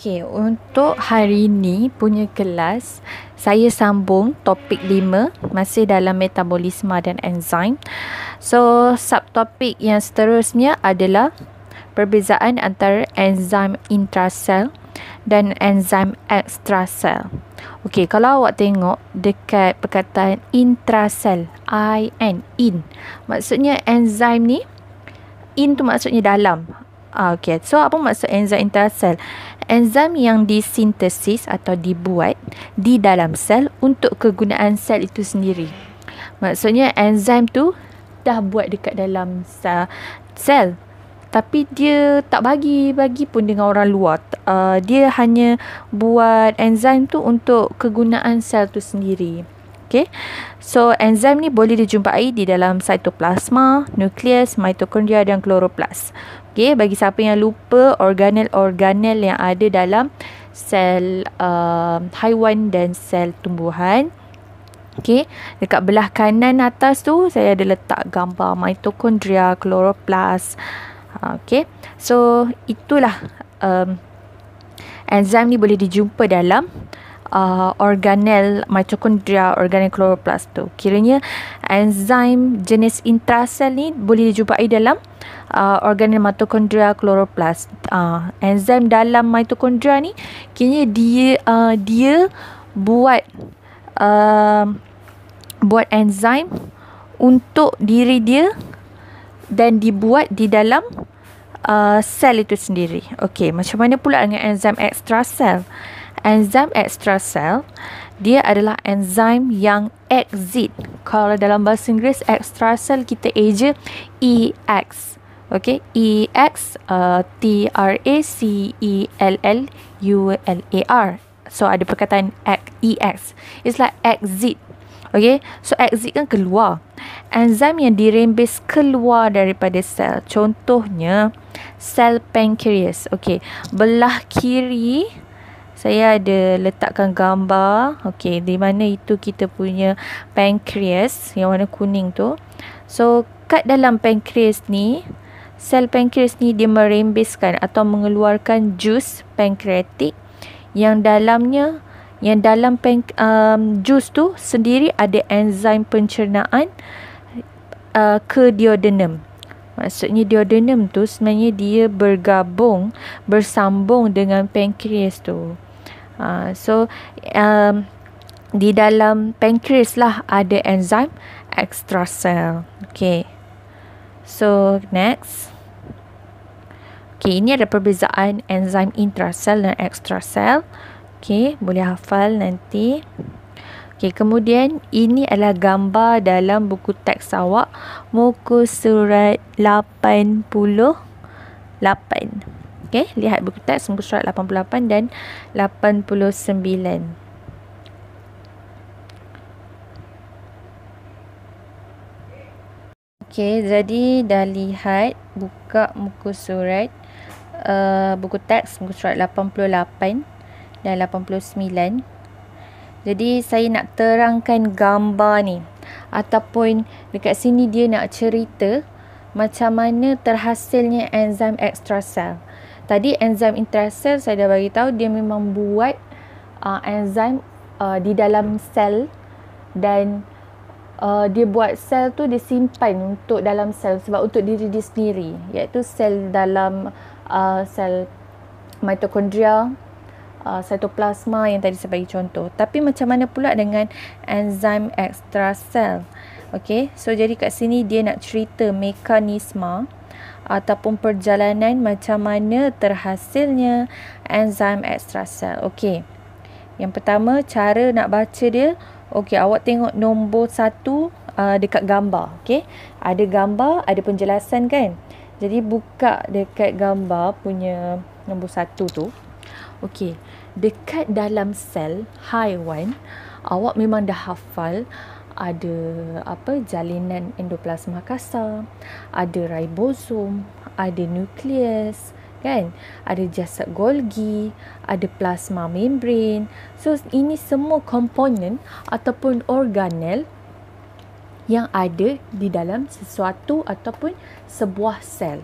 Okey, untuk hari ini punya kelas, saya sambung topik 5 masih dalam metabolisma dan enzim. So, subtopik yang seterusnya adalah perbezaan antara enzim intrasel dan enzim extrasel. Okey, kalau awak tengok dekat perkataan intrasel, I N in. Maksudnya enzim ni in tu maksudnya dalam. Ah, okay, so apa maksud enzim intrasel? Enzim yang disintesis atau dibuat di dalam sel untuk kegunaan sel itu sendiri. Maksudnya enzim tu dah buat dekat dalam sel. Tapi dia tak bagi bagi pun dengan orang luar. Uh, dia hanya buat enzim tu untuk kegunaan sel tu sendiri. Okay. So enzim ni boleh dijumpai di dalam sitoplasma, nukleus, mitokondria dan kloroplas. Okay, bagi siapa yang lupa organel-organel yang ada dalam sel uh, haiwan dan sel tumbuhan. Okay, dekat belah kanan atas tu saya ada letak gambar mitokondria, chloroplas. Ha, okay, so itulah um, enzim ni boleh dijumpa dalam uh, organel mitochondria organel chloroplast tu. Kiranya enzim jenis intrasel ni boleh dijumpai dalam uh, organel mitochondria kloroplast. Uh, enzim dalam mitochondria ni kiranya dia uh, dia buat uh, buat enzim untuk diri dia dan dibuat di dalam uh, sel itu sendiri. Okey, macam mana pula dengan enzim extracell? cell? enzyme extra cell dia adalah enzim yang exit kalau dalam bahasa Inggeris extra cell kita eja EX e Okay, E X uh, T R A C E L L U L A R. So ada perkataan E X. It's like exit. Okay, so exit kan keluar. Enzim yang dirembes keluar daripada sel. Contohnya, sel pancreas. Okay, belah kiri saya ada letakkan gambar okey di mana itu kita punya pancreas yang warna kuning tu so kat dalam pancreas ni sel pancreas ni dia merembeskan atau mengeluarkan jus pankreatik yang dalamnya yang dalam pen, um, jus tu sendiri ada enzim pencernaan uh, ke diodenum maksudnya diodenum tu sebenarnya dia bergabung bersambung dengan pankreas tu Uh, so um, di dalam pancreas lah ada enzim extra Okay. So next. Okay, ini ada perbezaan enzim intracell dan extracell. Okay, boleh hafal nanti. Okay, kemudian ini adalah gambar dalam buku teks awak. Muka surat 88. Okey, lihat buku teks muka surat 88 dan 89. Okey, jadi dah lihat buka muka surat uh, buku teks muka surat 88 dan 89. Jadi saya nak terangkan gambar ni ataupun dekat sini dia nak cerita macam mana terhasilnya enzim extracell tadi enzim intracell saya dah bagi tahu dia memang buat uh, enzim uh, di dalam sel dan uh, dia buat sel tu dia simpan untuk dalam sel sebab untuk diri dia sendiri iaitu sel dalam uh, sel mitokondria Uh, cytoplasma yang tadi saya bagi contoh tapi macam mana pula dengan enzim extracell ok so jadi kat sini dia nak cerita mekanisma ataupun perjalanan macam mana terhasilnya enzim extra Okey. Yang pertama cara nak baca dia, okey awak tengok nombor satu uh, dekat gambar, okey. Ada gambar, ada penjelasan kan? Jadi buka dekat gambar punya nombor satu tu. Okey. Dekat dalam sel haiwan, awak memang dah hafal ada apa jalinan endoplasma kasa, ada ribosom, ada nukleus, kan? Ada jasad Golgi, ada plasma membrane. So ini semua komponen ataupun organel yang ada di dalam sesuatu ataupun sebuah sel.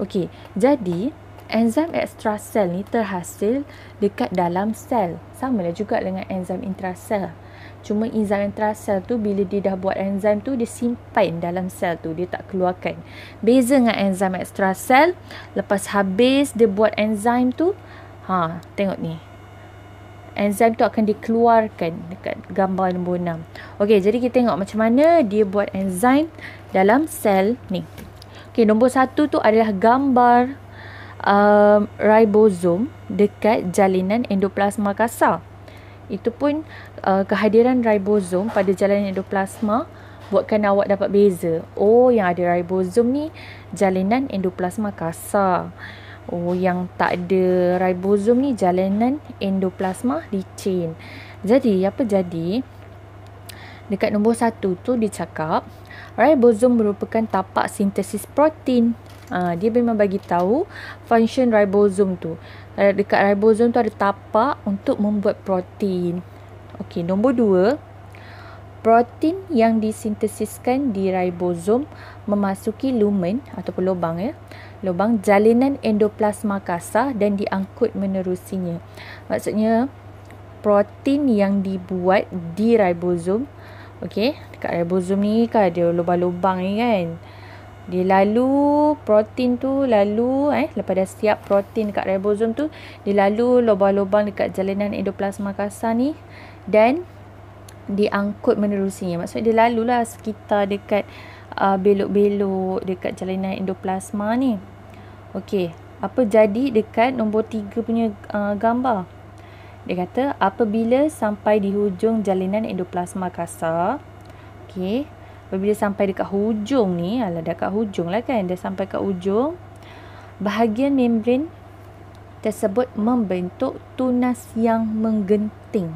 Okey, jadi enzim extracell ni terhasil dekat dalam sel. Sama lah juga dengan enzim intracell. Cuma enzim intrasel tu bila dia dah buat enzim tu dia simpan dalam sel tu dia tak keluarkan. Beza dengan enzim extrasel lepas habis dia buat enzim tu ha tengok ni. Enzim tu akan dikeluarkan dekat gambar nombor 6. Okey jadi kita tengok macam mana dia buat enzim dalam sel ni. Okey nombor 1 tu adalah gambar um, ribosom dekat jalinan endoplasma kasar. Itu pun uh, kehadiran ribosom pada jalan endoplasma buatkan awak dapat beza. Oh, yang ada ribosom ni jalanan endoplasma kasar. Oh, yang tak ada ribosom ni jalanan endoplasma licin. Jadi, apa jadi? Dekat nombor satu tu dicakap, ribosom merupakan tapak sintesis protein Ah, dia memang bagi tahu function ribosome tu. Uh, dekat ribosome tu ada tapak untuk membuat protein. Okey, nombor dua. Protein yang disintesiskan di ribosome memasuki lumen atau lubang ya. Lubang jalinan endoplasma kasar dan diangkut menerusinya. Maksudnya protein yang dibuat di ribosome Okey, dekat ribosome ni kan ada lubang-lubang ni kan. Dia lalu protein tu lalu eh lepas dah siap protein dekat ribosom tu dia lalu lubang-lubang dekat jalinan endoplasma kasa ni dan diangkut menerusinya. Maksudnya dia lah sekitar dekat uh, belok-belok dekat jalinan endoplasma ni. Okey, apa jadi dekat nombor tiga punya uh, gambar? Dia kata apabila sampai di hujung jalinan endoplasma kasa, okey, bila sampai dekat hujung ni, ala dah kat hujung lah kan, dah sampai kat hujung, bahagian membran tersebut membentuk tunas yang menggenting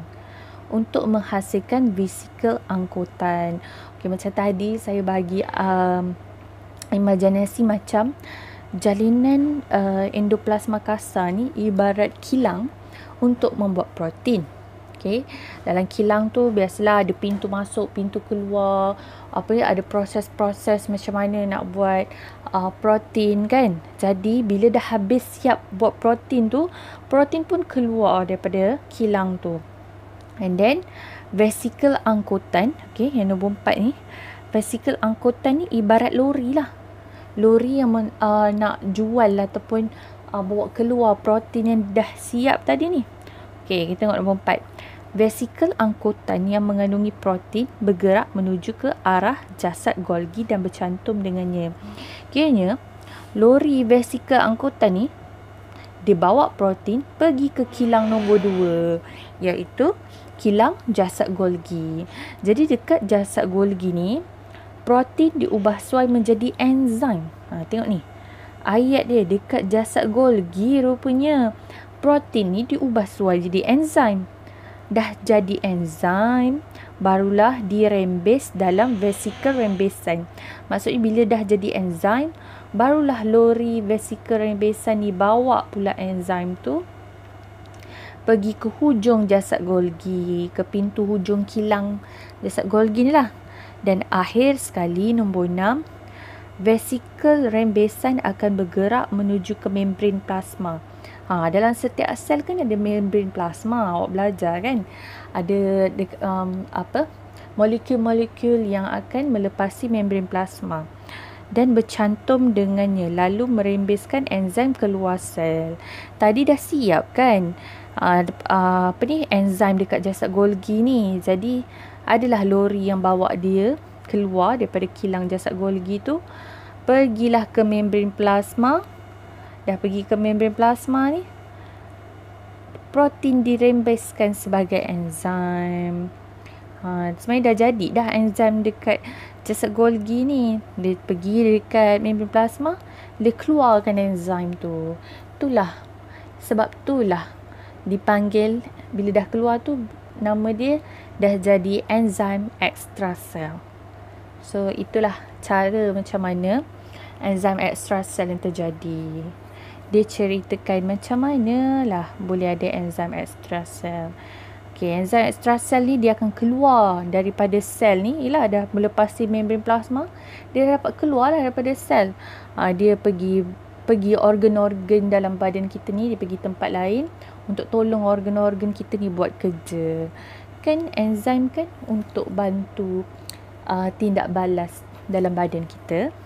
untuk menghasilkan vesikel angkutan. Okey macam tadi saya bagi um, imajinasi macam jalinan uh, endoplasma kasar ni ibarat kilang untuk membuat protein okay dalam kilang tu biasalah ada pintu masuk pintu keluar apa ya ada proses-proses macam mana nak buat uh, protein kan jadi bila dah habis siap buat protein tu protein pun keluar daripada kilang tu and then vesikel angkutan okay yang nombor empat ni vesikel angkutan ni ibarat lori lah lori yang men, uh, nak jual ataupun uh, bawa keluar protein yang dah siap tadi ni Okay, kita tengok nombor empat vesikel angkutan yang mengandungi protein bergerak menuju ke arah jasad Golgi dan bercantum dengannya. Kiranya lori vesikel angkutan ni dibawa protein pergi ke kilang nombor dua, iaitu kilang jasad Golgi. Jadi dekat jasad Golgi ni protein diubah suai menjadi enzim. Ha, tengok ni. Ayat dia dekat jasad Golgi rupanya protein ni diubah suai jadi enzim dah jadi enzim barulah dirembes dalam vesikel rembesan. Maksudnya bila dah jadi enzim barulah lori vesikel rembesan ni bawa pula enzim tu pergi ke hujung jasad Golgi, ke pintu hujung kilang jasad Golgi ni lah. Dan akhir sekali nombor 6 vesikel rembesan akan bergerak menuju ke membran plasma. Ha, dalam setiap sel kan ada membrane plasma. Awak belajar kan? Ada de, um, apa? Molekul-molekul yang akan melepasi membrane plasma dan bercantum dengannya lalu merembeskan enzim keluar sel. Tadi dah siap kan? Uh, uh, apa ni enzim dekat jasad Golgi ni. Jadi adalah lori yang bawa dia keluar daripada kilang jasad Golgi tu. Pergilah ke membrane plasma dah pergi ke membran plasma ni protein dirembeskan sebagai enzim ha, sebenarnya dah jadi dah enzim dekat jasad Golgi ni dia pergi dekat membran plasma dia keluarkan enzim tu itulah sebab itulah dipanggil bila dah keluar tu nama dia dah jadi enzim extracell so itulah cara macam mana enzim extracell yang terjadi dia ceritakan macam mana lah boleh ada enzim extra cell. Okay, enzim extra cell ni dia akan keluar daripada sel ni. Ialah ada melepasi membran plasma. Dia dapat keluar lah daripada sel. Ha, dia pergi pergi organ-organ dalam badan kita ni. Dia pergi tempat lain untuk tolong organ-organ kita ni buat kerja. Kan enzim kan untuk bantu uh, tindak balas dalam badan kita.